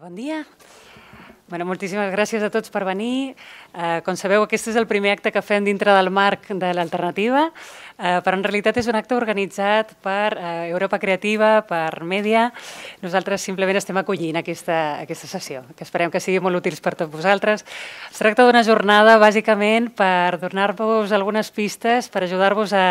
Bon dia. Bueno, moltíssimes gràcies a tots per venir. Eh, com sabeu, aquest és el primer acte que fem dintre del marc de l'alternativa. Eh, però en realitat és un acte organitzat per eh, Europa Creativa, per Mèdia. Nosaltres simplement estem acollint aquesta, aquesta sessió, que esperem que sigui molt útil per tots vosaltres. Es tracta d'una jornada bàsicament per donar-vos algunes pistes, per ajudar-vos a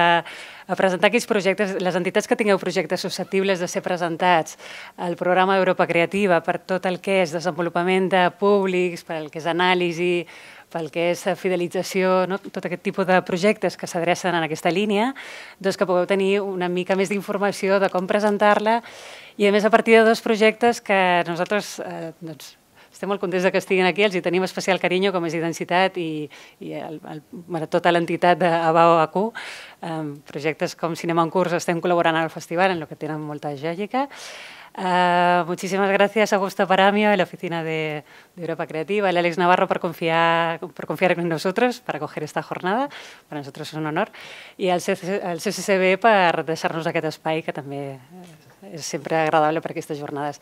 a presentar aquells projectes, les entitats que tingueu projectes susceptibles de ser presentats al programa d'Europa Creativa per tot el que és desenvolupament de públics, per el que és anàlisi, pel que és fidelització, no? tot aquest tipus de projectes que s'adrecen en aquesta línia, doncs que pugueu tenir una mica més d'informació de com presentar-la i a més a partir de dos projectes que nosaltres eh, doncs, estem molt contents de que estiguin aquí, els hi tenim especial carinyo com és Identitat i, i el, el, tota l'entitat d'Abao AQ. Um, projectes com Cinema en Curs estem col·laborant al festival, en el que tenen molta lògica. Uh, muchísimas gracias a Augusto Paramio, a la Oficina de, de, Europa Creativa, a Alex Navarro por confiar, por confiar en nosotros para coger esta jornada. Para nosotros és un honor. I al, al CCCB per deixar-nos aquest espai, que també és sempre agradable per aquestes jornades.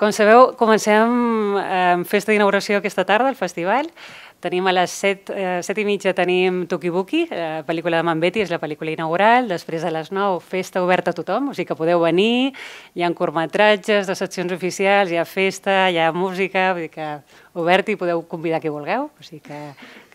Com sabeu, comencem eh, amb festa d'inauguració aquesta tarda al festival. Tenim a les 7, eh, set i mitja tenim Tukibuki, eh, pel·lícula de Manbeti, és la pel·lícula inaugural. Després a les 9, festa oberta a tothom, o sigui que podeu venir. Hi ha curtmetratges de seccions oficials, hi ha festa, hi ha música, vull dir que obert i podeu convidar qui vulgueu. O sigui que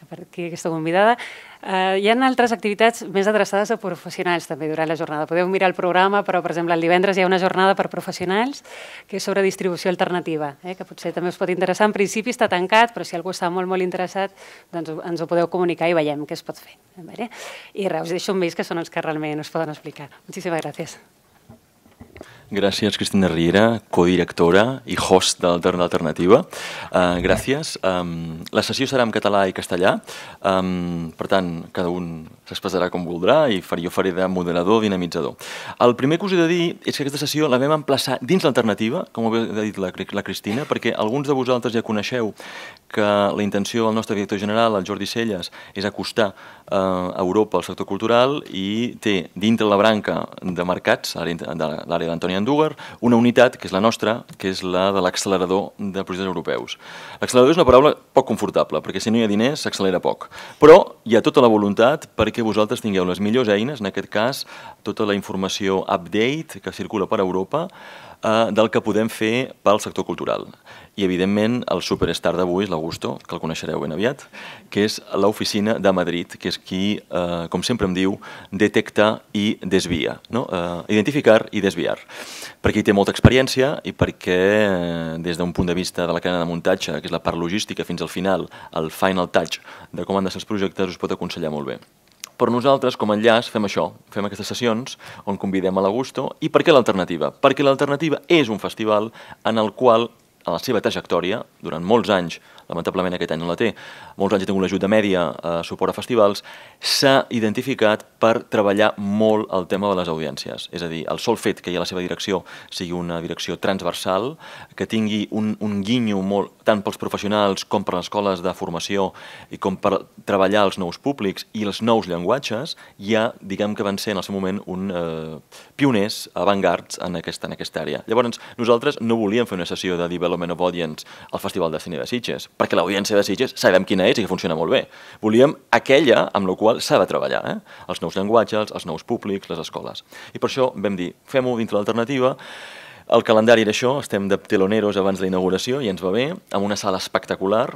per aquí aquesta convidada. Eh, hi ha altres activitats més adreçades a professionals també durant la jornada. Podeu mirar el programa, però per exemple el divendres hi ha una jornada per professionals que és sobre distribució alternativa, eh, que potser també us pot interessar. En principi està tancat, però si algú està molt, molt interessat, doncs ens ho podeu comunicar i veiem què es pot fer. Vale? I res, us deixo amb ells que són els que realment us poden explicar. Moltíssimes gràcies. Gràcies, Cristina Riera, codirectora i host de Alternativa. Uh, gràcies. Um, la sessió serà en català i castellà, um, per tant, cada un s'expressarà com voldrà i faré, jo faré de moderador, dinamitzador. El primer que us he de dir és que aquesta sessió la vam emplaçar dins l'Alternativa, com ho ha dit la, la Cristina, perquè alguns de vosaltres ja coneixeu que la intenció del nostre director general, el Jordi Celles, és acostar eh, a Europa al sector cultural i té dintre la branca de mercats, de l'àrea d'Antoni Andúgar, una unitat, que és la nostra, que és la de l'accelerador de projectes europeus. L'accelerador és una paraula poc confortable, perquè si no hi ha diners s'accelera poc, però hi ha tota la voluntat perquè vosaltres tingueu les millors eines, en aquest cas tota la informació update que circula per Europa, eh, del que podem fer pel sector cultural. I, evidentment, el superestar d'avui és l'Augusto, que el coneixereu ben aviat, que és l'oficina de Madrid, que és qui, eh, com sempre em diu, detecta i desvia, no? eh, identificar i desviar. Perquè hi té molta experiència i perquè, eh, des d'un punt de vista de la cadena de muntatge, que és la part logística fins al final, el final touch de com han de ser els projectes, us pot aconsellar molt bé però nosaltres, com a enllaç, fem això, fem aquestes sessions on convidem a l'Augusto. I per què l'alternativa? Perquè l'alternativa és un festival en el qual, a la seva trajectòria, durant molts anys, lamentablement aquest any no la té, molts anys ha tingut l'ajut de mèdia, eh, suport a festivals, s'ha identificat per treballar molt el tema de les audiències. És a dir, el sol fet que hi ha la seva direcció sigui una direcció transversal, que tingui un, un guinyo molt, tant pels professionals com per les escoles de formació i com per treballar els nous públics i els nous llenguatges, ja, diguem que van ser en el seu moment un eh, pioners, avantguards en aquesta, en aquesta àrea. Llavors, nosaltres no volíem fer una sessió de Development of Audience al Festival de Cine de Sitges, perquè l'audiència de Sitges sabem quina és i que funciona molt bé. Volíem aquella amb la qual s'ha de treballar, eh? els nous llenguatges, els nous públics, les escoles. I per això vam dir, fem-ho dintre l'alternativa, el calendari era això, estem de teloneros abans de la inauguració i ens va bé, amb una sala espectacular,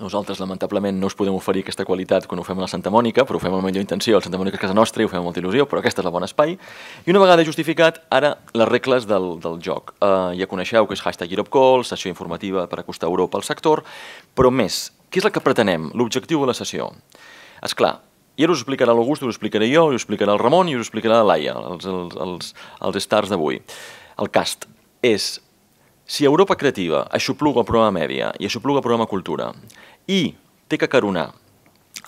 nosaltres, lamentablement, no us podem oferir aquesta qualitat quan ho fem a la Santa Mònica, però ho fem amb la millor intenció. La Santa Mònica és casa nostra i ho fem amb molta il·lusió, però aquesta és la bona espai. I una vegada justificat, ara les regles del, del joc. Uh, ja coneixeu que és hashtag Europecall, sessió informativa per acostar Europa al sector, però més, què és el que pretenem, l'objectiu de la sessió? És clar, i ara us explicarà l'August, us explicaré jo, us explicarà el Ramon i us explicarà la Laia, els, els, els, els stars d'avui. El cast és si Europa Creativa aixopluga el programa Mèdia i aixopluga el programa Cultura i té que caronar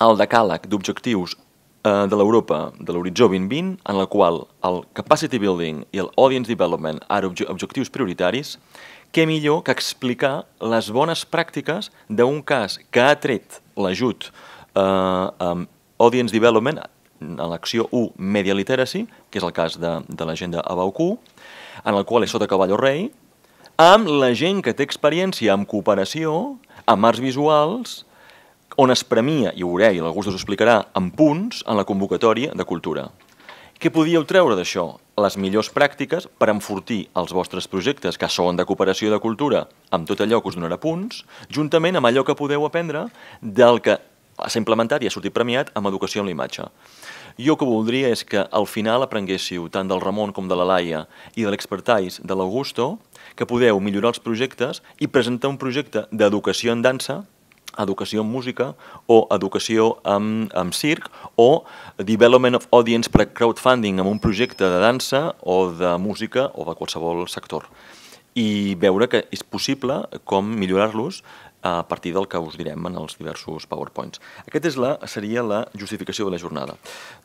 el decàleg d'objectius eh, de l'Europa de l'horitzó 2020, en la qual el capacity building i el audience development ara objectius prioritaris, què millor que explicar les bones pràctiques d'un cas que ha tret l'ajut eh, amb audience development a l'acció 1 Media Literacy, que és el cas de, de l'agenda Abaucú, en el qual és sota o Rei, amb la gent que té experiència en cooperació, amb arts visuals, on es premia, i ho veuré, i l'August us explicarà, en punts en la convocatòria de cultura. Què podíeu treure d'això? Les millors pràctiques per enfortir els vostres projectes que són de cooperació de cultura amb tot allò que us donarà punts, juntament amb allò que podeu aprendre del que s'ha implementat i ha sortit premiat amb educació en la imatge. Jo que voldria és que al final aprenguéssiu tant del Ramon com de la Laia i de l'expertise de l'Augusto que podeu millorar els projectes i presentar un projecte d'educació en dansa educació en música o educació en, en circ o development of audience per crowdfunding amb un projecte de dansa o de música o de qualsevol sector i veure que és possible com millorar-los a partir del que us direm en els diversos PowerPoints. Aquesta és la, seria la justificació de la jornada.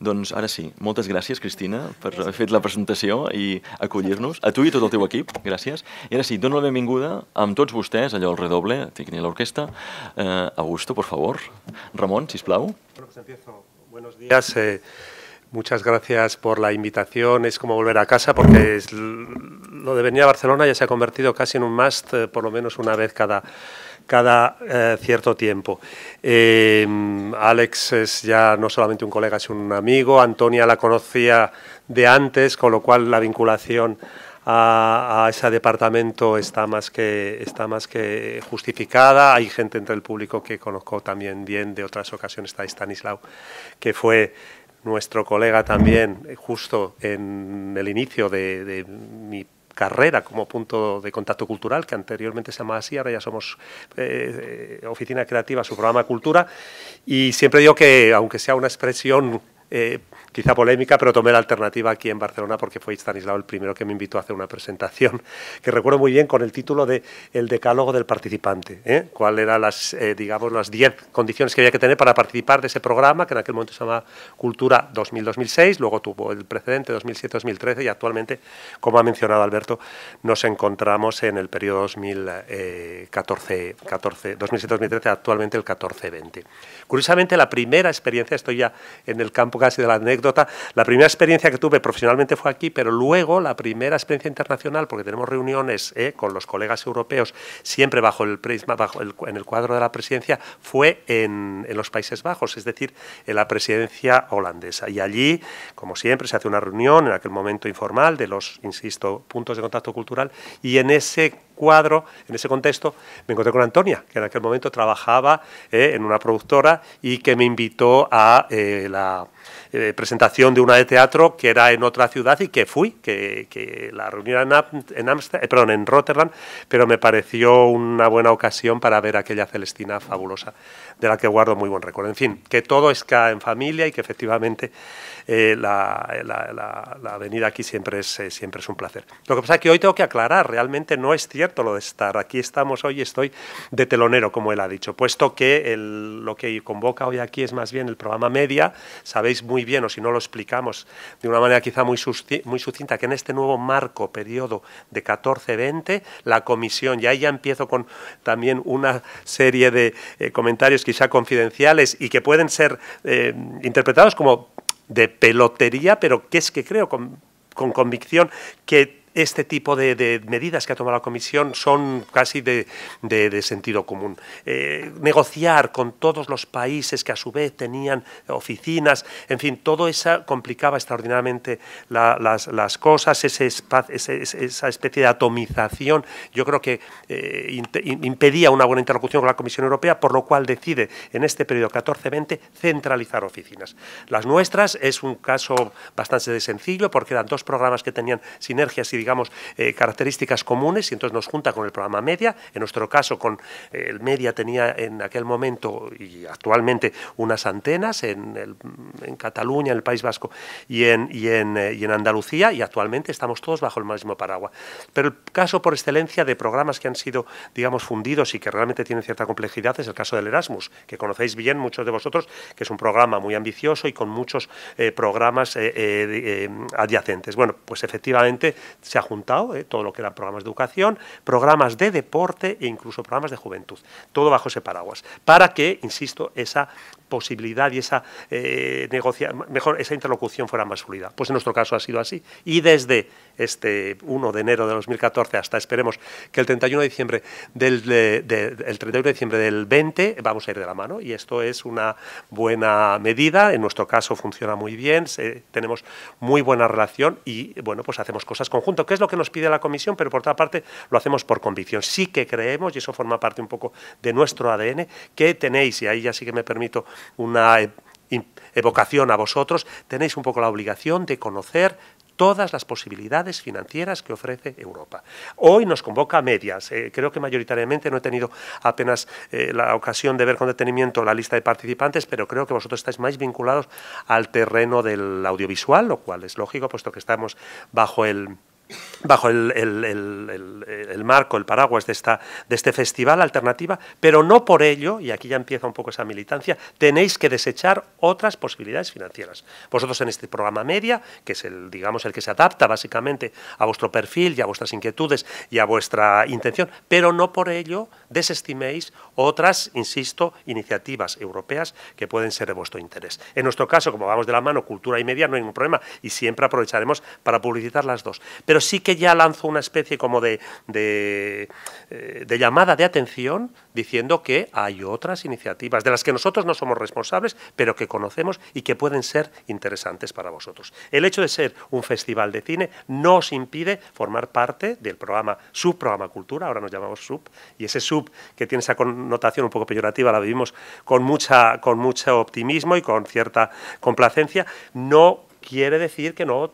Doncs ara sí, moltes gràcies, Cristina, per gràcies. haver fet la presentació i acollir-nos, a tu i tot el teu equip, gràcies. I ara sí, dono la benvinguda amb tots vostès, allò el redoble, ni l'orquestra, eh, Augusto, por favor, Ramon, sisplau. Bueno, pues empiezo. Buenos días. Eh... Muchas gracias por la invitación. Es como volver a casa porque es, lo de venir a Barcelona ya se ha convertido casi en un must, eh, por lo menos una vez cada, cada eh, cierto tiempo. Eh, Alex es ya no solamente un colega, es un amigo. Antonia la conocía de antes, con lo cual la vinculación a, ese departamento está más, que, está más que justificada. Hay gente entre el público que conozco también bien de otras ocasiones, está Stanislao, que fue nuestro colega también eh, justo en el inicio de, de mi carrera como punto de contacto cultural, que anteriormente se llamaba así, ahora ya somos eh, eh, Oficina Creativa, su programa Cultura, y siempre digo que, aunque sea una expresión eh, quizá polémica, pero tomé la alternativa aquí en Barcelona porque fue Stanislao el primero que me invitó a hacer una presentación que recuerdo muy bien con el título de El decálogo del participante, ¿eh? cuál eran las, eh, digamos, las 10 condiciones que había que tener para participar de ese programa que en aquel momento se llamaba Cultura 2000-2006, luego tuvo el precedente 2007-2013 y actualmente, como ha mencionado Alberto, nos encontramos en el periodo 2014, 2007-2013, actualmente el 14-20. Curiosamente, la primera experiencia, estoy ya en el campo casi de la anécdota, la primera experiencia que tuve profesionalmente fue aquí, pero luego la primera experiencia internacional, porque tenemos reuniones eh, con los colegas europeos, siempre bajo el prisma, bajo en el cuadro de la presidencia, fue en, en, los Países Bajos, es decir, en la presidencia holandesa. Y allí, como siempre, se hace una reunión, en aquel momento informal, de los, insisto, puntos de contacto cultural, y en ese cuadro, en ese contexto, me encontré con Antonia, que en aquel momento trabajaba eh, en una productora y que me invitó a eh, la eh, presentación de una de teatro que era en otra ciudad y que fui, que, la reunión en, Amsterdam, perdón, en Rotterdam, pero me pareció una buena ocasión para ver aquella Celestina fabulosa, de la que guardo muy buen recuerdo. En fin, que todo es está en familia y que efectivamente la, la, venida aquí siempre es, siempre es un placer. Lo que pasa es que hoy tengo que aclarar, realmente no es cierto lo de estar. Aquí estamos hoy, estoy de telonero, como él ha dicho, puesto que lo que convoca hoy aquí es más bien el programa media. Sabéis muy bien, o si no lo explicamos de una manera quizá muy, muy sucinta, que en este nuevo marco, periodo de 14-20, la comisión, y ya empiezo con también una serie de eh, comentarios quizá confidenciales y que pueden ser eh, interpretados como de pelotería, pero que es que creo con, con convicción que este tipo de, medidas que ha tomado la Comisión son casi de, sentido común. Eh, negociar con todos los países que a su vez tenían oficinas, en fin, todo eso complicaba extraordinariamente las, cosas, esa especie de atomización, yo creo que eh, impedía una buena interlocución con la Comisión Europea, por lo cual decide en este periodo 14-20 centralizar oficinas. Las nuestras es un caso bastante sencillo porque eran dos programas que tenían sinergias y digamos, eh, características comunes y entonces nos junta con el programa Media, en nuestro caso con eh, el Media tenía en aquel momento y actualmente unas antenas en, Cataluña, en el País Vasco y en, en, eh, y en Andalucía y actualmente estamos todos bajo el mismo paraguas. Pero el caso por excelencia de programas que han sido, digamos, fundidos y que realmente tienen cierta complejidad es el caso del Erasmus, que conocéis bien muchos de vosotros, que es un programa muy ambicioso y con muchos programas adyacentes. Bueno, pues efectivamente se ha juntado eh, todo lo que eran programas de educación, programas de deporte e incluso programas de juventud, todo bajo ese paraguas, para que, insisto, esa posibilidad y esa eh, mejor esa interlocución fuera más fluida. Pues en nuestro caso ha sido así. Y desde este 1 de enero de 2014 hasta esperemos que el 31 de diciembre del 31 de diciembre del 20 vamos a ir de la mano y esto es una buena medida. En nuestro caso funciona muy bien, tenemos muy buena relación y bueno pues hacemos cosas conjunto, que es lo que nos pide la comisión, pero por otra parte lo hacemos por convicción. Sí que creemos y eso forma parte un poco de nuestro ADN que tenéis y ahí ya sí que me permito una e-, evocación a vosotros, tenéis un poco la obligación de conocer todas las posibilidades financieras que ofrece Europa. Hoy nos convoca a medias. Eh, creo que mayoritariamente no he tenido apenas eh, la ocasión de ver con detenimiento la lista de participantes, pero creo que vosotros estáis más vinculados al terreno del audiovisual, lo cual es lógico, puesto que estamos bajo el bajo el, marco, el paraguas de, esta, de este festival alternativa, pero no por ello, y aquí ya empieza un poco esa militancia, tenéis que desechar otras posibilidades financieras. Vosotros en este programa media, que es el, digamos, el que se adapta básicamente a vuestro perfil y a vuestras inquietudes y a vuestra intención, pero no por ello desestiméis otras, insisto, iniciativas europeas que pueden ser de vuestro interés. En nuestro caso, como vamos de la mano, cultura y media, no hay ningún problema y siempre aprovecharemos para publicitar las dos. Pero sí que ya lanzó una especie como eh, de, llamada de atención diciendo que hay otras iniciativas de las que nosotros no somos responsables, pero que conocemos y que pueden ser interesantes para vosotros. El hecho de ser un festival de cine no os impide formar parte del programa, subprograma Cultura, ahora nos llamamos sub, y ese sub que tiene esa connotación un poco peyorativa la vivimos con, mucha, con mucho optimismo y con cierta complacencia, no quiere decir que no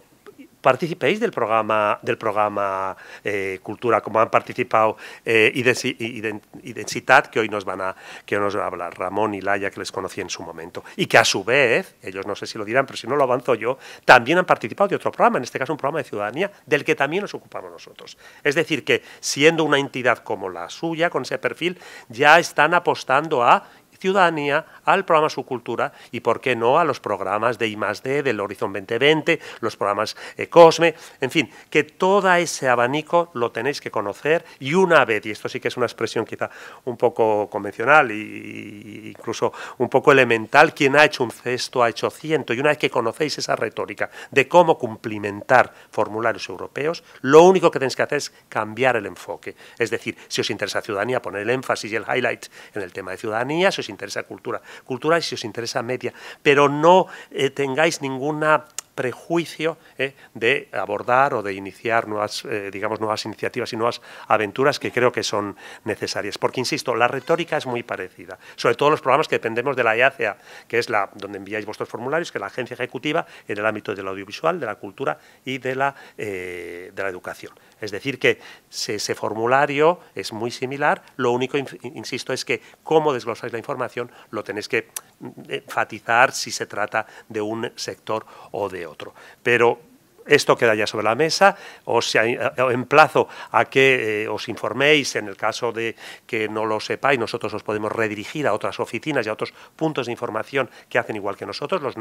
participéis del programa, del programa eh, Cultura, como han participado eh, Identidad, que hoy nos van a, que nos va a hablar Ramón y Laya que les conocí en su momento, y que a su vez, ellos no sé si lo dirán, pero si no lo avanzo yo, también han participado de otro programa, en este caso un programa de ciudadanía, del que también nos ocupamos nosotros. Es decir, que siendo una entidad como la suya, con ese perfil, ya están apostando a ciudadanía al programa Su Cultura y, por qué no, a los programas de I+.D. del Horizon 2020, los programas eh, Cosme, en fin, que todo ese abanico lo tenéis que conocer y una vez, y esto sí que es una expresión quizá un poco convencional e incluso un poco elemental, quien ha hecho un cesto ha hecho ciento y una vez que conocéis esa retórica de cómo cumplimentar formularios europeos, lo único que tenéis que hacer es cambiar el enfoque. Es decir, si os interesa ciudadanía, poner el énfasis y el highlight en el tema de ciudadanía, si interesa cultura, cultura si os interesa media, pero no eh, tengáis ninguna prejuicio eh, de abordar o de iniciar nuevas, eh, digamos, nuevas iniciativas y nuevas aventuras que creo que son necesarias. Porque, insisto, la retórica es muy parecida, sobre todo los programas que dependemos de la IACEA, e que es la donde enviáis vuestros formularios, que es la agencia ejecutiva en el ámbito del audiovisual, de la cultura y de la, eh, de la educación. Es decir, que ese formulario es muy similar, lo único, insisto, es que cómo desglosáis la información lo tenéis que mm, enfatizar si se trata de un sector o de otro otro. Pero esto queda ya sobre la mesa. Os emplazo a que eh, os informéis en el caso de que no lo sepáis. Nosotros os podemos redirigir a otras oficinas y a otros puntos de información que hacen igual que nosotros, los,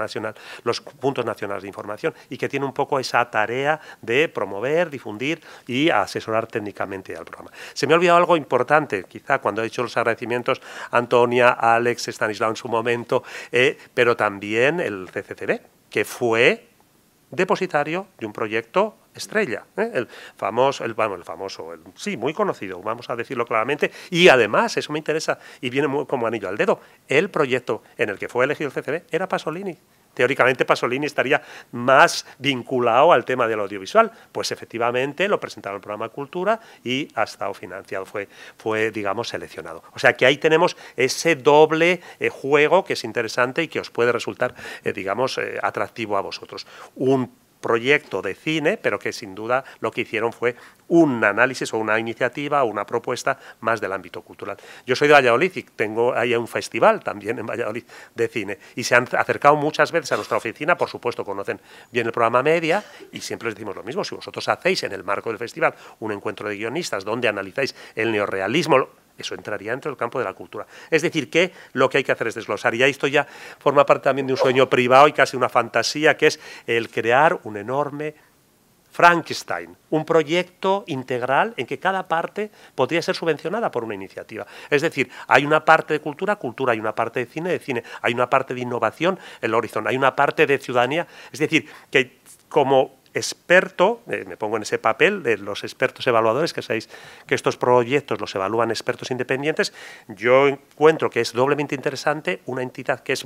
puntos nacionales de información, y que tienen un poco esa tarea de promover, difundir y asesorar técnicamente al programa. Se me ha olvidado algo importante, quizá cuando he hecho los agradecimientos a Antonia, a Alex, Stanislao en su momento, eh, pero también el CCCB, que fue depositario de un proyecto estrella, ¿eh? el famoso, el, bueno, el famoso, el, sí, muy conocido, vamos a decirlo claramente, y además, eso me interesa y viene como anillo al dedo, el proyecto en el que fue elegido el CCB era Pasolini. Teóricamente Pasolini estaría más vinculado al tema del audiovisual. Pues efectivamente lo presentaron el programa Cultura y ha estado financiado, fue, fue digamos, seleccionado. O sea que ahí tenemos ese doble eh, juego que es interesante y que os puede resultar, eh, digamos, eh, atractivo a vosotros. Un proyecto de cine, pero que sin duda lo que hicieron fue un análisis o una iniciativa o una propuesta más del ámbito cultural. Yo soy de Valladolid y tengo ahí un festival también en Valladolid de cine y se han acercado muchas veces a nuestra oficina, por supuesto conocen bien el programa Media y siempre les decimos lo mismo, si vosotros hacéis en el marco del festival un encuentro de guionistas donde analizáis el neorrealismo, eso entraría dentro del campo de la cultura. Es decir, que lo que hay que hacer es desglosar. Y esto ya forma parte también de un sueño privado y casi una fantasía, que es el crear un enorme Frankenstein, un proyecto integral en que cada parte podría ser subvencionada por una iniciativa. Es decir, hay una parte de cultura, cultura, hay una parte de cine, de cine, hay una parte de innovación, el horizonte, hay una parte de ciudadanía. Es decir, que como experto, eh, me pongo en ese papel de los expertos evaluadores, que sabéis que estos proyectos los evalúan expertos independientes, yo encuentro que es doblemente interesante una entidad que es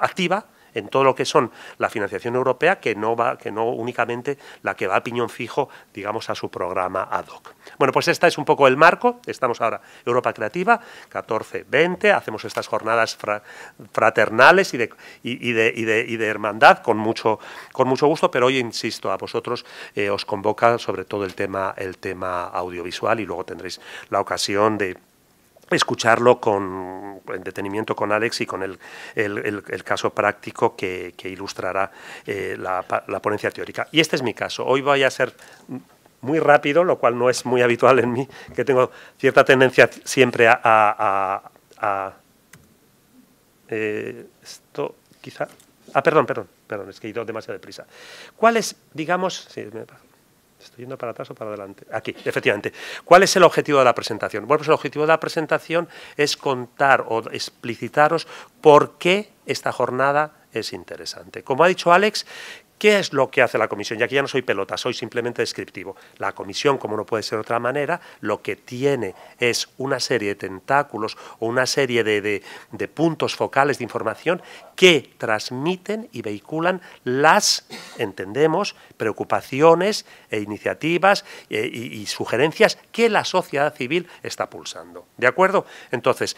activa, en todo lo que son la financiación europea, que no, va, que no únicamente la que va a piñón fijo, digamos, a su programa ad hoc. Bueno, pues este es un poco el marco. Estamos ahora Europa Creativa, 14-20, hacemos estas jornadas fraternales y de, de, hermandad con mucho, con mucho gusto, pero hoy, insisto, a vosotros eh, os convoca sobre todo el tema, el tema audiovisual y luego tendréis la ocasión de escucharlo con, detenimiento con Alex y con el, el, el, caso práctico que, ilustrará eh, la, la, ponencia teórica. Y este es mi caso. Hoy voy a ser muy rápido, lo cual no es muy habitual en mí, que tengo cierta tendencia siempre a... Eh, esto quizá... Ah, perdón, perdón, perdón, es que he ido demasiado deprisa. ¿Cuál es, digamos... Sí, me ¿Estoy yendo para atrás o para adelante? Aquí, efectivamente. ¿Cuál es el objetivo de la presentación? Bueno, pues el objetivo de la presentación es contar o explicitaros por qué esta jornada es interesante. Como ha dicho Alex, ¿Qué es lo que hace la comisión? Ya que ya no soy pelota, soy simplemente descriptivo. La comisión, como no puede ser de otra manera, lo que tiene es una serie de tentáculos o una serie de, puntos focales de información que transmiten y vehiculan las, entendemos, preocupaciones e iniciativas eh, y, y sugerencias que la sociedad civil está pulsando. ¿De acuerdo? Entonces,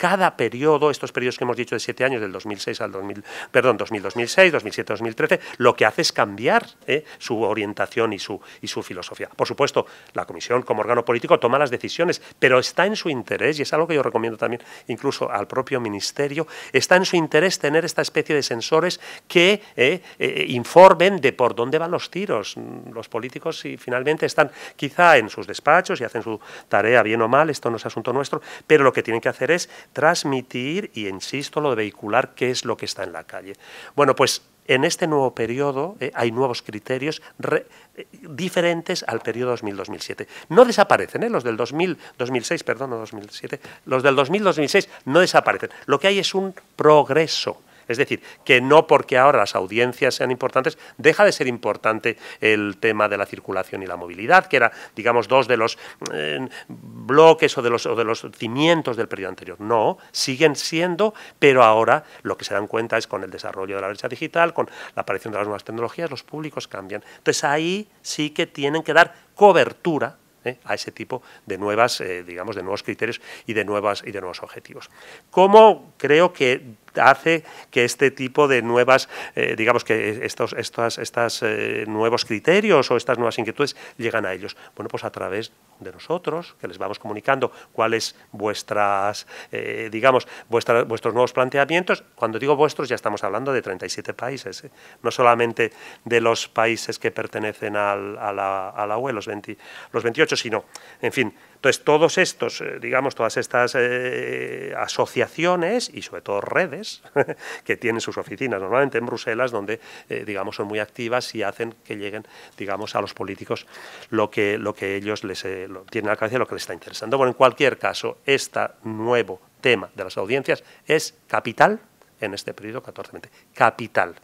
cada periodo, estos periodos que hemos dicho de siete años, del 2006 al 2000, perdón, 2006, 2007, 2013, lo que hace es cambiar ¿eh? su orientación y su, y su filosofía. Por supuesto, la Comisión como órgano político toma las decisiones, pero está en su interés, y es algo que yo recomiendo también incluso al propio Ministerio, está en su interés tener esta especie de sensores que ¿eh? Eh, informen de por dónde van los tiros. Los políticos y finalmente están quizá en sus despachos y hacen su tarea bien o mal, esto no es asunto nuestro, pero lo que tienen que hacer es transmitir y, insisto, lo de vehicular qué es lo que está en la calle. Bueno, pues en este nuevo periodo eh, hay nuevos criterios eh, diferentes al periodo 2000-2007. No desaparecen, eh, los del 2000, 2006, perdón, 2007, los del 2000-2006 no desaparecen. Lo que hay es un progreso es decir, que no porque ahora las audiencias sean importantes, deja de ser importante el tema de la circulación y la movilidad, que era, digamos, dos de los eh, bloques o de los, de los cimientos del periodo anterior. No, siguen siendo, pero ahora lo que se dan cuenta es con el desarrollo de la brecha digital, con la aparición de las nuevas tecnologías, los públicos cambian. Entonces ahí sí que tienen que dar cobertura eh, a ese tipo de nuevas, eh, digamos, de nuevos criterios y de nuevas y de nuevos objetivos. ¿Cómo creo que hace que este tipo de nuevas, eh, digamos que estos, estas, estas eh, nuevos criterios o estas nuevas inquietudes llegan a ellos? Bueno, pues a través de nosotros, que les vamos comunicando cuáles vuestras, eh, digamos, vuestra, vuestros nuevos planteamientos. Cuando digo vuestros, ya estamos hablando de 37 países, no solamente de los países que pertenecen al, a, la, a UE, los, 20, los 28, sino, en fin, entonces, todos estos, eh, digamos, todas estas eh, asociaciones y sobre todo redes que tienen sus oficinas normalmente en Bruselas, donde, eh, digamos, son muy activas y hacen que lleguen, digamos, a los políticos lo que, lo que ellos les, tienen a la cabeza y lo que les está interesando. Bueno, en cualquier caso, este nuevo tema de las audiencias es capital en este periodo 14-20. Capital.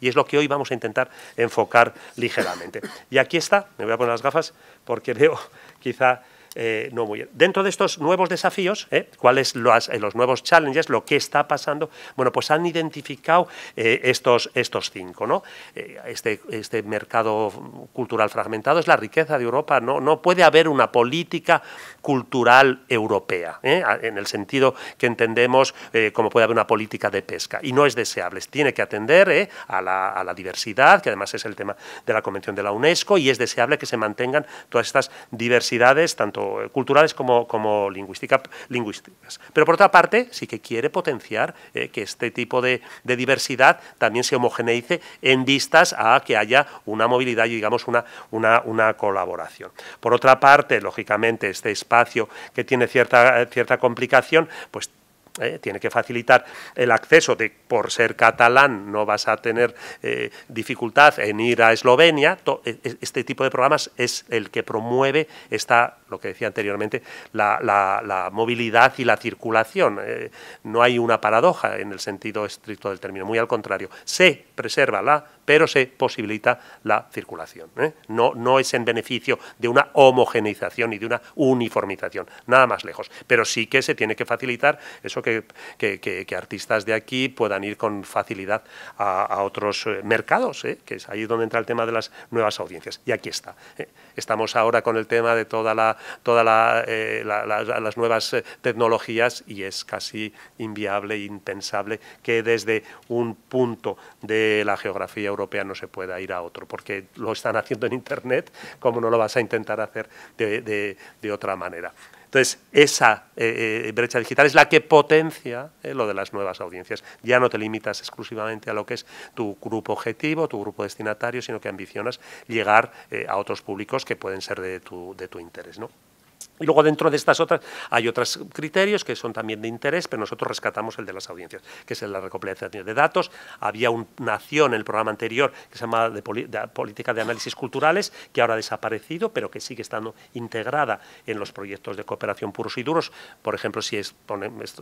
Y es lo que hoy vamos a intentar enfocar ligeramente. Y aquí está, me voy a poner las gafas porque veo quizá eh, no muy Dentro de estos nuevos desafíos, ¿eh? ¿cuáles los, eh, los nuevos challenges, lo que está pasando? Bueno, pues han identificado estos, estos cinco. ¿no? este, este mercado cultural fragmentado es la riqueza de Europa. No, no puede haber una política cultural europea, en el sentido que entendemos como puede haber una política de pesca. Y no es deseable. Tiene que atender a la diversidad, que además es el tema de la Convención de la UNESCO, y es deseable que se mantengan todas estas diversidades, tanto eh, culturales como, como lingüística, lingüísticas. Pero por otra parte, sí que quiere potenciar eh, que este tipo de, diversidad también se homogeneice en vistas a que haya una movilidad y, digamos, una, una, una colaboración. Por otra parte, lógicamente, este espacio que tiene cierta, cierta complicación, pues eh, tiene que facilitar el acceso de, por ser catalán, no vas a tener eh, dificultad en ir a Eslovenia. E, e, este tipo de programas es el que promueve esta, lo que decía anteriormente, la, movilidad y la circulación. Eh, no hay una paradoja en el sentido estricto del término, muy al contrario. Se preserva la, pero se posibilita la circulación. No, no es en beneficio de una homogeneización y de una uniformización, nada más lejos. Pero sí que se tiene que facilitar eso que que, artistas de aquí puedan ir con facilidad a, otros eh, mercados, eh, que es ahí donde entra el tema de las nuevas audiencias. Y aquí está. Eh. Estamos ahora con el tema de todas las nuevas tecnologías y es casi inviable impensable que desde un punto de la geografía europea no se pueda ir a otro, porque lo están haciendo en Internet, ¿cómo no lo vas a intentar hacer de otra manera. Entonces, esa eh, eh, brecha digital es la que potencia eh, lo de las nuevas audiencias. Ya no te limitas exclusivamente a lo que es tu grupo objetivo, tu grupo destinatario, sino que ambicionas llegar a otros públicos que pueden ser de tu, interés. Y luego dentro de estas otras hay otros criterios que son también de interés, pero nosotros rescatamos el de las audiencias, que es la recopilación de datos. Había una acción en el programa anterior que se llamaba de, Política de Análisis Culturales, que ahora ha desaparecido, pero que sigue estando integrada en los proyectos de cooperación puros y duros. Por ejemplo, si es,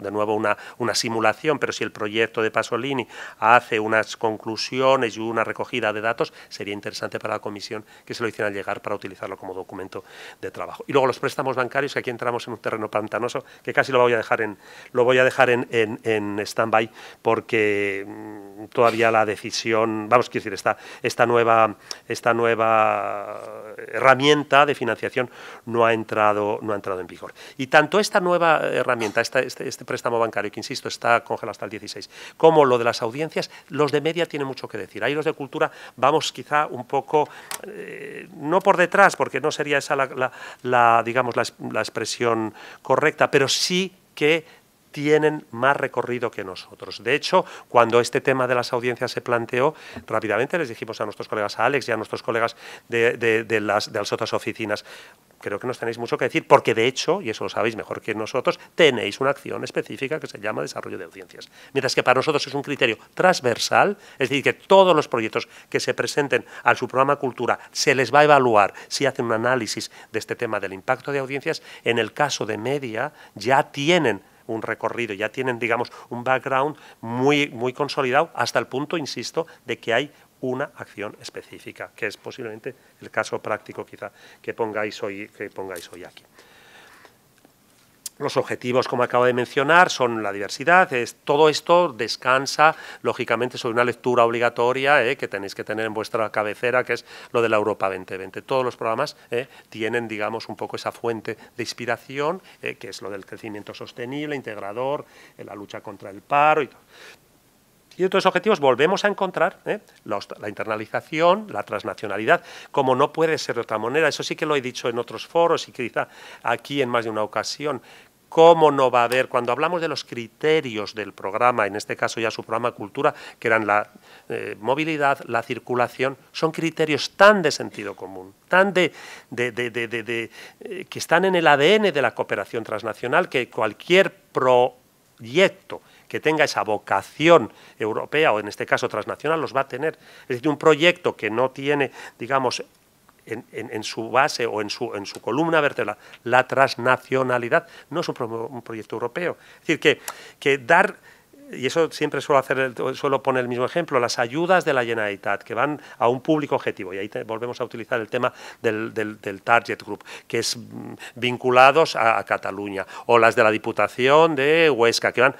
de nuevo una, una simulación, pero si el proyecto de Pasolini hace unas conclusiones y una recogida de datos, sería interesante para la comisión que se lo hicieran llegar para utilizarlo como documento de trabajo. Y luego los préstamos van bancarios, que aquí entramos en un terreno pantanoso, que casi lo voy a dejar en, lo voy a dejar en, en, stand-by, porque mm, todavía la decisión, vamos, a decir, esta, esta, nueva, esta nueva herramienta de financiación no ha, entrado, no ha entrado en vigor. Y tanto esta nueva herramienta, este, este, préstamo bancario, que insisto, está congelado hasta el 16, como lo de las audiencias, los de media tienen mucho que decir. Ahí los de cultura vamos quizá un poco, eh, no por detrás, porque no sería esa la, la, la digamos, la expresión correcta, pero sí que tienen más recorrido que nosotros. De hecho, cuando este tema de las audiencias se planteó, rápidamente les dijimos a nuestros colegas, a Alex y a nuestros colegas de, las, de las otras oficinas, creo que nos tenéis mucho que decir, porque de hecho, y eso lo sabéis mejor que nosotros, tenéis una acción específica que se llama desarrollo de audiencias. Mientras que para nosotros es un criterio transversal, es decir, que todos los proyectos que se presenten al programa Cultura se les va a evaluar si hacen un análisis de este tema del impacto de audiencias. En el caso de media, ya tienen un recorrido, ya tienen, digamos, un background muy, muy consolidado hasta el punto, insisto, de que hay una acción específica, que es posiblemente el caso práctico quizá que pongáis hoy, que pongáis hoy aquí. Los objetivos, como acabo de mencionar, son la diversidad. todo esto descansa, lógicamente, sobre una lectura obligatoria eh, que tenéis que tener en vuestra cabecera, que es lo de la Europa 2020. Todos los programas eh, tienen, digamos, un poco esa fuente de inspiración, eh, que es lo del crecimiento sostenible, integrador, la lucha contra el paro y todo. Y otros objetivos volvemos a encontrar ¿eh? la, internalización, la transnacionalidad, como no puede ser de otra manera. Eso sí que lo he dicho en otros foros y quizá aquí en más de una ocasión. ¿Cómo no va a haber, cuando hablamos de los criterios del programa, en este caso ya su programa Cultura, que eran la eh, movilidad, la circulación, son criterios tan de sentido común, tan de, eh, que están en el ADN de la cooperación transnacional, que cualquier proyecto que tenga esa vocación europea o en este caso transnacional los va a tener. Es decir, un proyecto que no tiene, digamos, en, su base o en su, columna vertebral, la transnacionalidad, no es un, proyecto europeo. Es decir, que, que, dar, y eso siempre suelo, hacer, suelo poner el mismo ejemplo, las ayudas de la Generalitat, que van a un público objetivo, y ahí volvemos a utilizar el tema del, target group, que es mm, vinculados a Cataluña, o las de la Diputación de Huesca, que van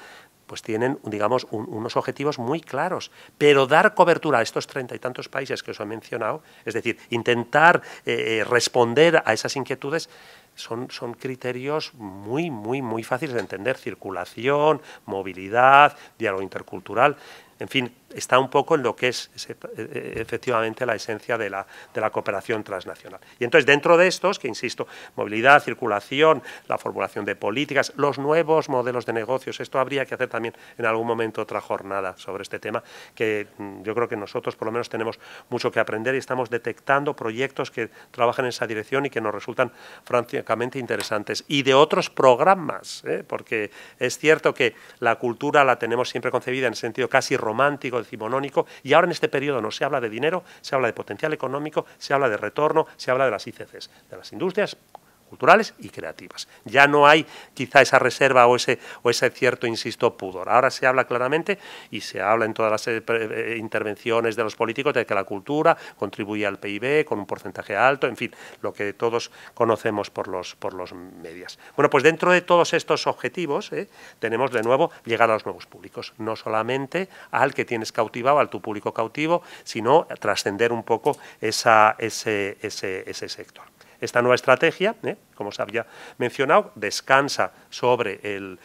pues tienen, digamos, unos objetivos muy claros. Pero dar cobertura a estos treinta y tantos países que os he mencionado, es decir, intentar eh, eh, responder a esas inquietudes, son, son, criterios muy, muy, muy fáciles de entender. Circulación, movilidad, diálogo intercultural en fin, está un poco en lo que es, e, e, efectivamente la esencia de la, de la, cooperación transnacional. Y entonces, dentro de estos, que insisto, movilidad, circulación, la formulación de políticas, los nuevos modelos de negocios, esto habría que hacer también en algún momento otra jornada sobre este tema, que mm, yo creo que nosotros por lo menos tenemos mucho que aprender y estamos detectando proyectos que trabajan en esa dirección y que nos resultan francamente interesantes. Y de otros programas, ¿eh? porque es cierto que la cultura la tenemos siempre concebida en sentido casi romántico, decimonónico, y ahora en este periodo no se habla de dinero, se habla de potencial económico, se habla de retorno, se habla de las ICCs, de las industrias culturales y creativas. Ya no hay quizá esa reserva o ese, o ese cierto, insisto, pudor. Ahora se habla claramente y se habla en todas las eh, eh, intervenciones de los políticos de que la cultura contribuye al PIB con un porcentaje alto, en fin, lo que todos conocemos por los, por los medias. Bueno, pues dentro de todos estos objetivos eh, tenemos de nuevo llegar a los nuevos públicos, no solamente al que tienes cautivado, al tu público cautivo, sino trascender un poco ese sector. Esta nueva estrategia, ¿eh? como os había mencionado, descansa sobre el,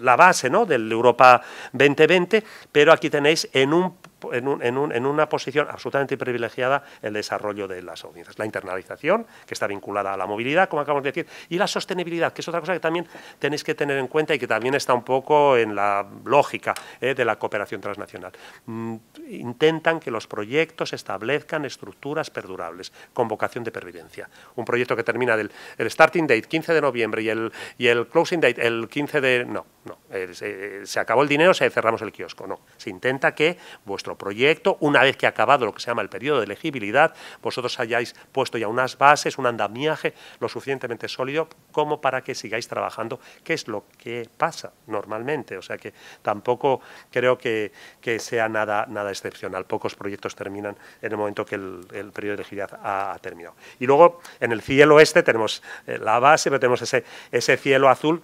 la base ¿no? del Europa 2020, pero aquí tenéis en un en, en, una posición absolutamente privilegiada el desarrollo de las audiencias. La internalización, que está vinculada a la movilidad, como acabamos de decir, y la sostenibilidad, que es otra cosa que también tenéis que tener en cuenta y que también está un poco en la lógica eh, de la cooperación transnacional. Mm, intentan que los proyectos establezcan estructuras perdurables, con vocación de pervivencia. Un proyecto que termina del el starting date 15 de noviembre y el, y el closing date el 15 de... No, no. Eh, se acabó el dinero, se cerramos el kiosco. No, se intenta que vuestro proyecto, una vez que ha acabado lo que se llama el periodo de elegibilidad, vosotros hayáis puesto ya unas bases, un andamiaje lo suficientemente sólido como para que sigáis trabajando, que es lo que pasa normalmente. O sea que tampoco creo que, sea nada, nada excepcional. Pocos proyectos terminan en el momento que el, periodo de elegibilidad ha, terminado. Y luego, en el cielo este tenemos eh, la base, pero tenemos ese, ese cielo azul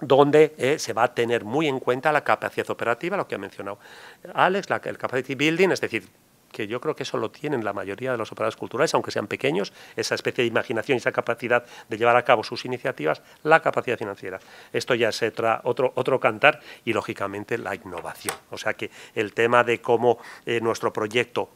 donde eh, se va a tener muy en cuenta la capacidad operativa, lo que ha mencionado Alex, el capacity building, es decir, que yo creo que eso lo tienen la mayoría de los operadores culturales, aunque sean pequeños, esa especie de imaginación y esa capacidad de llevar a cabo sus iniciativas, la capacidad financiera. Esto ya es otro, otro cantar y, lógicamente, la innovación. O sea que el tema de cómo eh, nuestro proyecto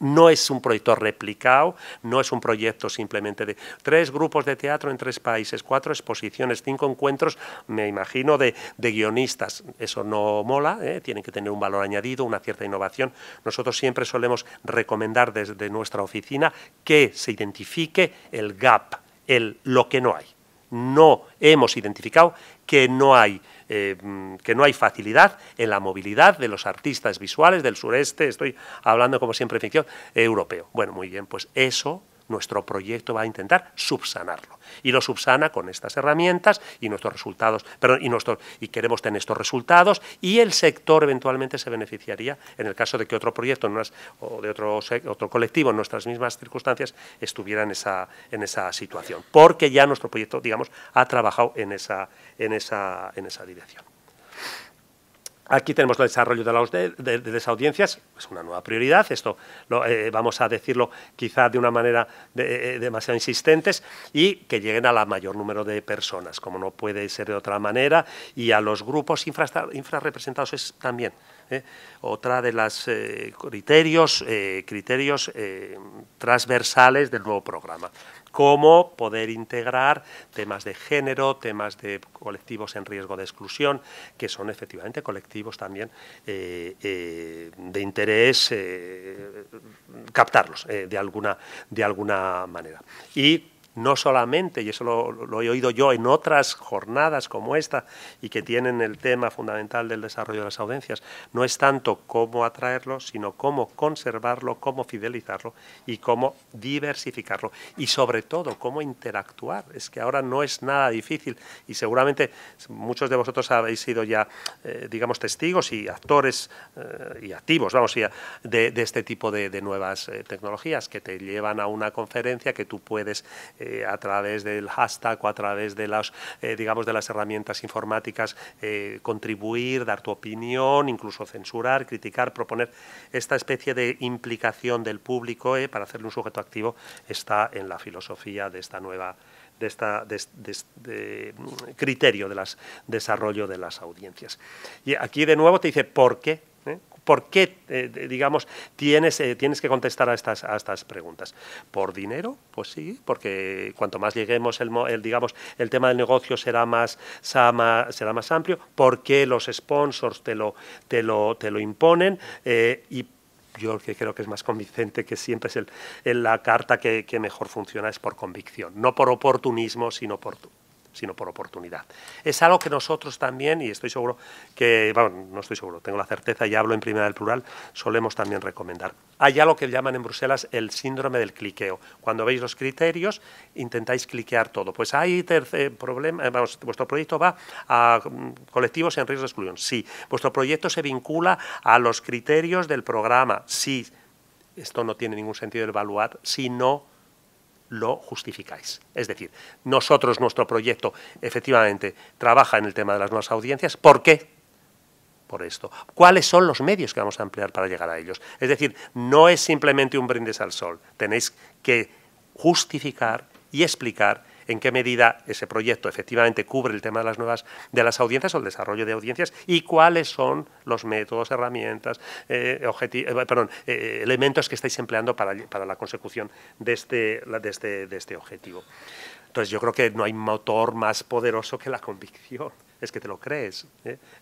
no es un proyecto replicado, no es un proyecto simplemente de tres grupos de teatro en tres países, cuatro exposiciones, cinco encuentros, me imagino, de, guionistas. Eso no mola, ¿eh? tienen que tener un valor añadido, una cierta innovación. Nosotros siempre solemos recomendar desde nuestra oficina que se identifique el gap, el, lo que no hay. No hemos identificado que no hay Em, que no hay facilidad en la movilidad de los artistas visuales del sureste, estoy hablando como siempre ficción, europeo. Bueno, muy bien, pues eso nuestro proyecto va a intentar subsanarlo. Y lo subsana con estas herramientas y nuestros resultados, y, y queremos tener estos resultados y el sector eventualmente se beneficiaría en el caso de que otro proyecto o de otro, otro colectivo en nuestras mismas circunstancias estuviera en esa, en esa situación, porque ya nuestro proyecto, digamos, ha trabajado en esa, en esa, en esa dirección. Aquí tenemos el desarrollo de, las audiencias, es una nueva prioridad, esto eh, vamos a decirlo quizá de una manera eh, eh, demasiado insistentes, y que lleguen a la mayor número de personas, como no puede ser de otra manera, y a los grupos infrarrepresentados es también otra de los criterios, criterios transversales del nuevo programa cómo poder integrar temas de género, temas de colectivos en riesgo de exclusión, que son efectivamente colectivos también eh, eh, de interés, eh, captarlos de, alguna, de alguna manera no solamente, y eso lo, he oído yo en otras jornadas como esta, y que tienen el tema fundamental del desarrollo de las audiencias, no es tanto cómo atraerlo, sino cómo conservarlo, cómo fidelizarlo y cómo diversificarlo. Y sobre todo, cómo interactuar. Es que ahora no es nada difícil y seguramente muchos de vosotros habéis sido ya, eh, digamos, testigos y actores eh, y activos, vamos, ya, de, este tipo de, nuevas eh, tecnologías que te llevan a una conferencia que tú puedes... Eh, a través del hashtag o a través de las, eh, de las herramientas informáticas, eh, contribuir, dar tu opinión, incluso censurar, criticar, proponer. Esta especie de implicación del público para hacerle un sujeto activo está en la filosofía de esta nueva de esta, mm, criterio de las, desarrollo de las audiencias. Y aquí de nuevo te dice por qué. ¿Eh? ¿Por qué, eh, digamos, tienes, eh, tienes que contestar a estas, estas preguntas? ¿Por dinero? Pues sí, porque cuanto más lleguemos, el, digamos, el tema del negocio será más, será más amplio. ¿Por qué los sponsors te lo, te lo, te lo imponen? y yo creo que es más convincente, que siempre es el, la carta que, que mejor funciona, es por convicción, no por oportunismo, sino por sino por oportunidad. Es algo que nosotros también, y estoy seguro que, bueno, no estoy seguro, tengo la certeza y hablo en primera del plural, solemos también recomendar. Hay algo que llaman en Bruselas el síndrome del cliqueo. Cuando veis los criterios, intentáis cliquear todo. Pues hay tercer problema, eh, vuestro proyecto va a mm, colectivos en riesgo de exclusión, sí. Vuestro proyecto se vincula a los criterios del programa, sí. Esto no tiene ningún sentido de evaluar si no lo justificáis. Es decir, nosotros, nuestro proyecto, efectivamente, trabaja en el tema de las nuevas audiencias. ¿Por qué? Por esto. ¿Cuáles son los medios que vamos a emplear para llegar a ellos? Es decir, no es simplemente un brindis al sol. Tenéis que justificar y explicar en qué medida ese proyecto efectivamente cubre el tema de las nuevas de las audiencias o el desarrollo de audiencias y cuáles son los métodos, herramientas, eh, eh, perdón, eh, elementos que estáis empleando para, la consecución este, de este, de este, objetivo. Entonces yo creo que no hay motor más poderoso que la convicción es que te lo crees.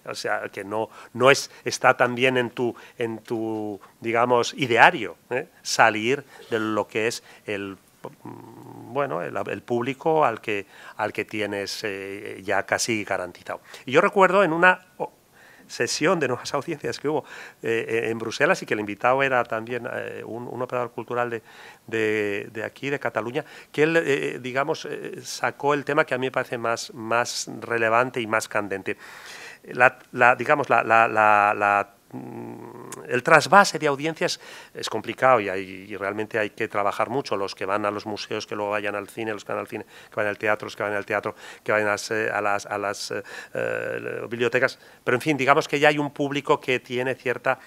O sea, que no, no es, está también en tu, en tu digamos, ideario salir de lo que es el bueno, el, público al que, al que tienes eh, ya casi garantizado. Y yo recuerdo en una sesión de nuevas audiencias que hubo eh, eh, en Bruselas y que el invitado era también un, operador cultural de, aquí, de Cataluña, que él, digamos, sacó el tema que a mí me parece más, más relevante y más candente. La, digamos, la, la, la Mm, el trasvase de audiencias es complicado y, realmente hay que trabajar mucho los que van a los museos, que luego vayan al cine, los que van al cine, que vayan al teatro, los que van al teatro, que vayan a las, eh, eh, eh, bibliotecas. Pero en fin, digamos que ya hay un público que tiene cierta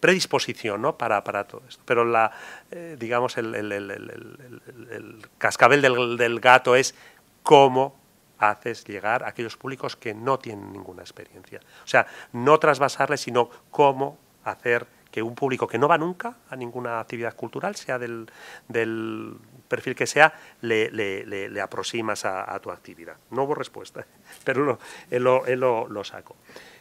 predisposición para, todo esto. Pero la, digamos el, cascabel del gato es cómo haces llegar a aquellos públicos que no tienen ninguna experiencia. O sea, no trasvasarles, sino cómo hacer que un público que no va nunca a ninguna actividad cultural, sea del, perfil que sea, le, aproximas a, tu actividad. No hubo respuesta, pero lo, él eh, eh, lo, saco.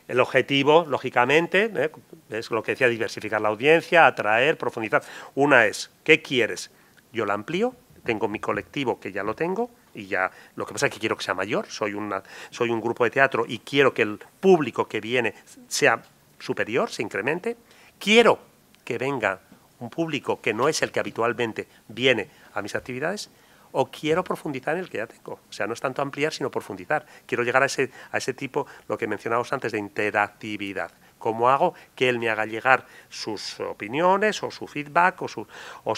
El objetivo, lógicamente, eh, es lo que decía, diversificar la audiencia, atraer, profundizar. Una es, ¿qué quieres? Yo la amplío, tengo mi colectivo que ya lo tengo, y ya lo que pasa es que quiero que sea mayor, soy, una, soy un grupo de teatro y quiero que el público que viene sea superior, se incremente, quiero que venga un público que no es el que habitualmente viene a mis actividades o quiero profundizar en el que ya tengo. O sea, no es tanto ampliar, sino profundizar. Quiero llegar a ese, a ese tipo, lo que mencionábamos antes, de interactividad. ¿Cómo hago que él me haga llegar sus opiniones o su feedback o, sus, o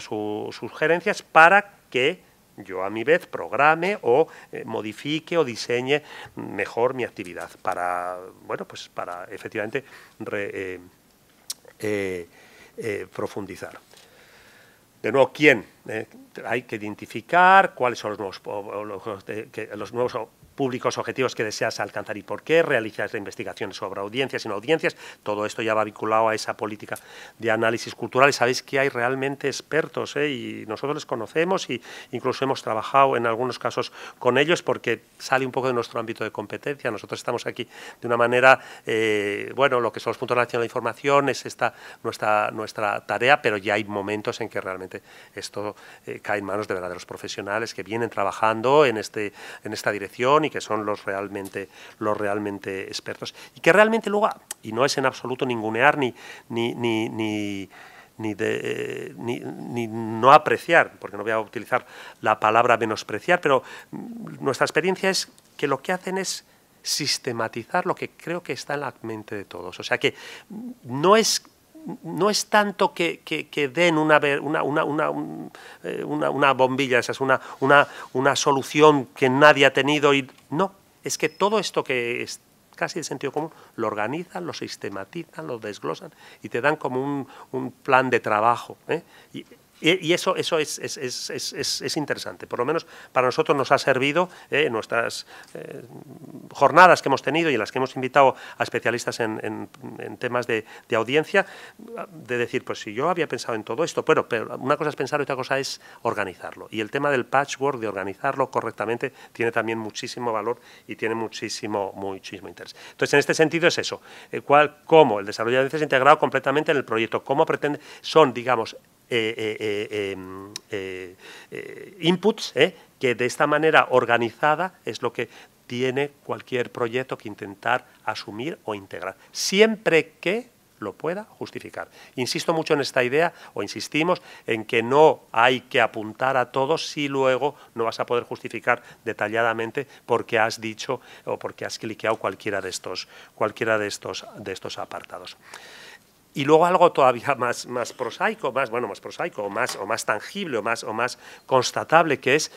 sus sugerencias para que yo a mi vez programe o eh, modifique o diseñe mejor mi actividad para, bueno, pues para efectivamente eh, eh, profundizar. De nuevo, ¿quién? hay que identificar cuáles son los nuevos, objetivos. los nuevos públicos objetivos que deseas alcanzar y por qué, realizas investigaciones sobre audiencias y no audiencias, todo esto ya va vinculado a esa política de análisis cultural. Y sabéis que hay realmente expertos ¿eh? y nosotros les conocemos e incluso hemos trabajado en algunos casos con ellos porque sale un poco de nuestro ámbito de competencia. Nosotros estamos aquí de una manera, eh, bueno, lo que son los puntos de acción de la información es esta nuestra, nuestra tarea, pero ya hay momentos en que realmente esto eh, cae en manos de verdaderos profesionales que vienen trabajando en, este, en esta dirección y que son los realmente, los realmente expertos. Y que realmente luego, y no es en absoluto ningunear ni, ni, ni, ni ni, eh, ni, no apreciar, porque no voy a utilizar la palabra menospreciar, pero mm, nuestra experiencia es que lo que hacen es sistematizar lo que creo que está en la mente de todos. O sea que mm, no es no es tanto que, den eh, una, una, bombilla, esa es una, una solución que nadie ha tenido. Y, no, es que todo esto que es casi de sentido común, lo organizan, lo sistematizan, lo desglosan y te dan como un, plan de trabajo. ¿eh? Y, eso, eso es, es, interesante, por lo menos para nosotros nos ha servido eh, en nuestras eh, jornadas que hemos tenido y en las que hemos invitado a especialistas en, en, temas de, de, audiencia, de decir, pues si yo había pensado en todo esto, pero, pero una cosa es pensar otra cosa es organizarlo. Y el tema del patchwork, de organizarlo correctamente, tiene también muchísimo valor y tiene muchísimo, muchísimo interés. Entonces, en este sentido es eso, el cual, cómo el desarrollo de audiencias integrado completamente en el proyecto, cómo pretende, son, digamos, eh, eh, eh, em, inputs que de esta manera organizada es lo que tiene cualquier proyecto que intentar asumir o integrar, siempre que lo pueda justificar. Insisto mucho en esta idea, o insistimos, en que no hay que apuntar a todos si luego no vas a poder justificar detalladamente porque has dicho o porque has cliqueado cualquiera de estos, cualquiera de estos, de estos apartados. Y luego algo todavía más, más prosaico, más, bueno, más prosaico, o más, o más tangible, o más, o más constatable, que es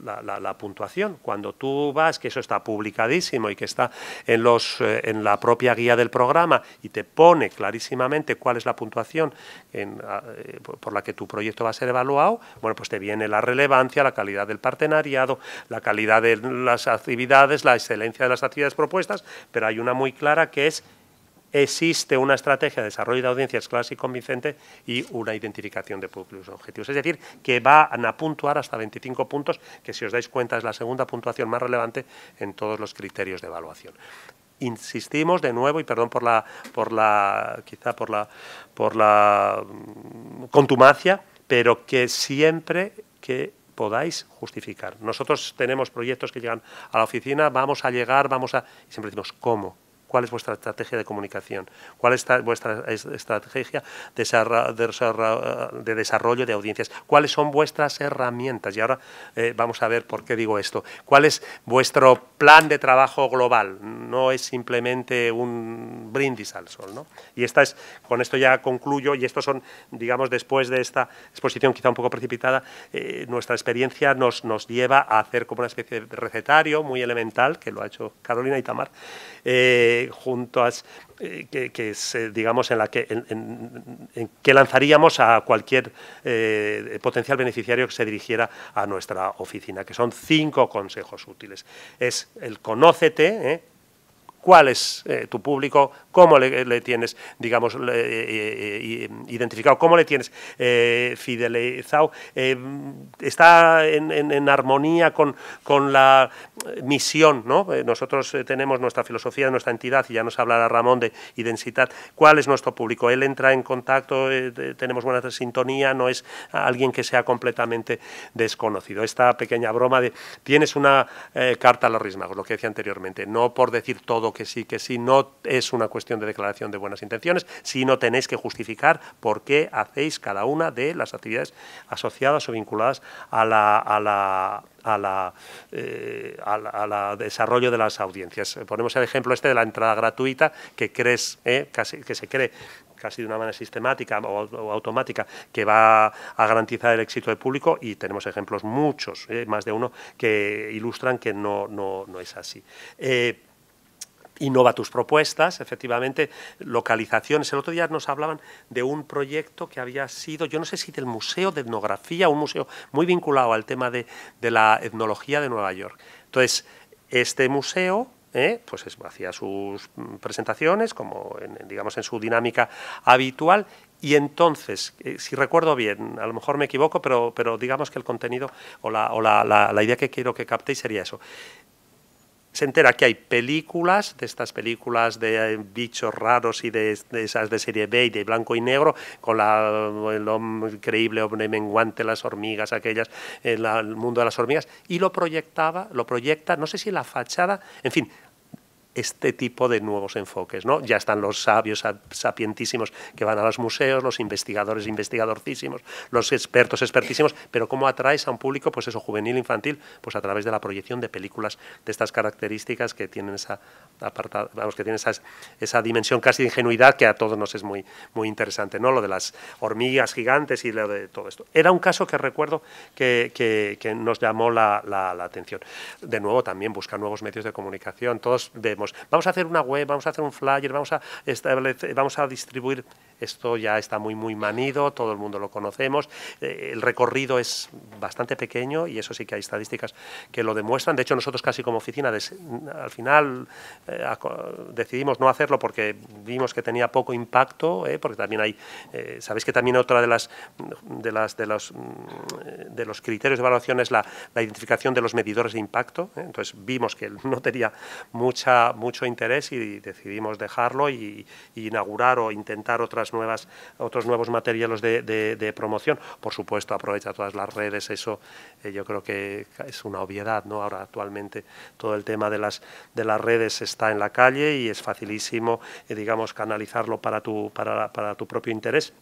la, puntuación. Cuando tú vas, que eso está publicadísimo y que está en, los, eh, en la propia guía del programa y te pone clarísimamente cuál es la puntuación ah, eh, por la que tu proyecto va a ser evaluado, bueno, pues te viene la relevancia, la calidad del partenariado, la calidad de las actividades, la excelencia de las actividades propuestas, pero hay una muy clara que es existe una estrategia de desarrollo de audiencias clara y convincente y una identificación de públicos objetivos. Es decir, que van a puntuar hasta 25 puntos, que si os dais cuenta es la segunda puntuación más relevante en todos los criterios de evaluación. Insistimos de nuevo, y perdón por la, por la quizá por la, por la mm, contumacia, pero que siempre que podáis justificar. Nosotros tenemos proyectos que llegan a la oficina, vamos a llegar, vamos a... Y siempre decimos, ¿cómo? cuál es vuestra estrategia de comunicación, cuál es vuestra estrategia de desarrollo de audiencias, cuáles son vuestras herramientas. Y ahora eh, vamos a ver por qué digo esto. ¿Cuál es vuestro plan de trabajo global? No es simplemente un brindis al sol. ¿no? Y esta es, con esto ya concluyo, y estos son, digamos, después de esta exposición quizá un poco precipitada, eh, nuestra experiencia nos, nos lleva a hacer como una especie de recetario muy elemental, que lo ha hecho Carolina Itamar. Eh, juntos eh, que, digamos en la que, que lanzaríamos a cualquier eh, potencial beneficiario que se dirigiera a nuestra oficina, que son cinco consejos útiles. Es el conócete, ¿eh? cuál es eh, tu público, cómo le, tienes, digamos, eh, eh, identificado, cómo le tienes fidelizado, está en, armonía con, la misión, ¿no? nosotros tenemos nuestra filosofía, nuestra entidad, y ya nos hablará Ramón de identidad, cuál es nuestro público, él entra en contacto, tenemos buena sintonía, no es alguien que sea completamente desconocido. Esta pequeña broma de tienes una carta a los rismagos, lo que decía anteriormente, no por decir todo que sí, que sí, no es una cuestión de declaración de buenas intenciones, sino tenéis que justificar por qué hacéis cada una de las actividades asociadas o vinculadas al eh, la, a la desarrollo de las audiencias. Ponemos el ejemplo este de la entrada gratuita que crees, eh, que se cree casi de una manera sistemática o, automática que va a garantizar el éxito del público y tenemos ejemplos muchos, eh, más de uno, que ilustran que no, no, no es así innova tus propuestas, efectivamente, localizaciones. El otro día nos hablaban de un proyecto que había sido, yo no sé si del Museo de Etnografía, un museo muy vinculado al tema de, la etnología de Nueva York. Entonces, este museo ¿eh? pues es, hacía sus presentaciones, como en, digamos en su dinámica habitual, y entonces, eh, si recuerdo bien, a lo mejor me equivoco, pero, pero digamos que el contenido o, la, la idea que quiero que captéis sería eso se entera que hay películas, de estas películas de eh, bichos raros y de, esas de serie B y de blanco y negro, con la, el increíble hombre menguante, las hormigas, aquellas, el, eh, el mundo de las hormigas, y lo proyectaba, lo proyecta, no sé si en la fachada, en fin, este tipo de nuevos enfoques. ¿no? Ya están los sabios sapientísimos que van a los museos, los investigadores investigadorcísimos, los expertos expertísimos, pero ¿cómo atraes a un público, pues eso, juvenil, infantil? Pues a través de la proyección de películas de estas características que tienen esa, vamos, que tienen esa, esa dimensión casi de ingenuidad que a todos nos es muy, muy interesante, ¿no? lo de las hormigas gigantes y lo de todo esto. Era un caso que recuerdo que, nos llamó la, atención. De nuevo, también buscar nuevos medios de comunicación. Todos vemos Vamos a hacer una web, vamos a hacer un flyer, vamos a, vamos a distribuir. Esto ya está muy, muy manido, todo el mundo lo conocemos. Eh, el recorrido es bastante pequeño y eso sí que hay estadísticas que lo demuestran. De hecho, nosotros casi como oficina al final eh, decidimos no hacerlo porque vimos que tenía poco impacto, eh, porque también hay, sabéis que también otra de las de las de los mm, de los criterios de evaluación es la identificación de los medidores de impacto. Entonces vimos que no tenía mucha mucho interés y decidimos dejarlo y, inaugurar o intentar otras nuevas, otros nuevos materiales de, promoción. Por supuesto, aprovecha todas las redes, eso eh, yo creo que es una obviedad, ¿no? Ahora actualmente todo el tema de las, de las redes está en la calle y es facilísimo, eh, digamos, canalizarlo para tu, para, para tu propio interés.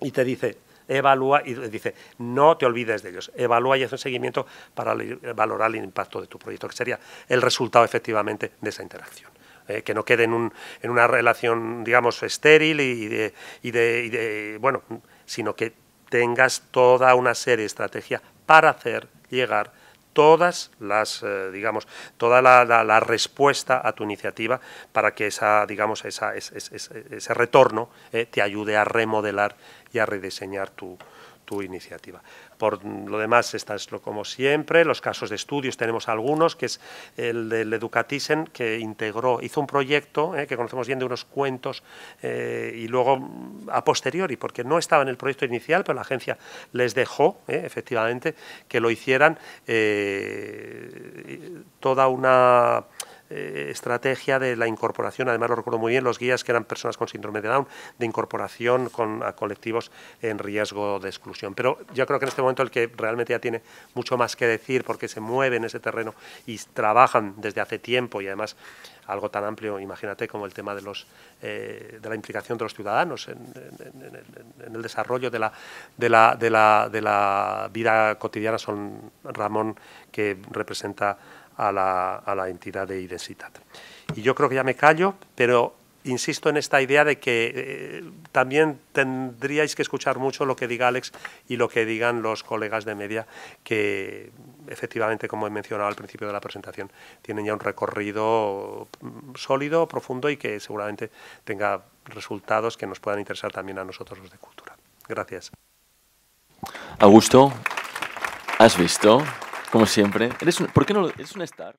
Y te dice, evalúa y dice, no te olvides de ellos, evalúa y haz un seguimiento para valorar el impacto de tu proyecto, que sería el resultado efectivamente de esa interacción. Eh, que no quede en, una relación, digamos, estéril y de, y de, bueno, sino que tengas toda una serie de estrategias para hacer llegar todas las, eh, digamos, toda la, respuesta a tu iniciativa para que esa, digamos, ese retorno eh, te ayude a remodelar y a rediseñar tu iniciativa. Por lo demás, está es lo como siempre. Los casos de estudios tenemos algunos, que es el del Educatisen, que integró, hizo un proyecto eh, que conocemos bien de unos cuentos eh, y luego a posteriori, porque no estaba en el proyecto inicial, pero la agencia les dejó, eh, efectivamente, que lo hicieran toda una eh, estrategia de la incorporación, además lo recuerdo muy bien, los guías que eran personas con síndrome de Down, de incorporación con, colectivos en riesgo de exclusión. Pero yo creo que en este momento el que realmente ya tiene mucho más que decir porque se mueve en ese terreno y trabajan desde hace tiempo y además algo tan amplio, imagínate, como el tema de, los, eh, de la implicación de los ciudadanos en, el desarrollo de la, la, de, la, de la vida cotidiana, son Ramón, que representa a la, entidad de IDESITAT. Y yo creo que ya me callo, pero insisto en esta idea de que eh, también tendríais que escuchar mucho lo que diga Alex y lo que digan los colegas de media, que efectivamente, como he mencionado al principio de la presentación, tienen ya un recorrido mm, sólido, profundo y que seguramente tenga resultados que nos puedan interesar también a nosotros los de cultura. Gracias. Augusto, ¿has visto? como siempre. Eres un, ¿Por qué no? es una star.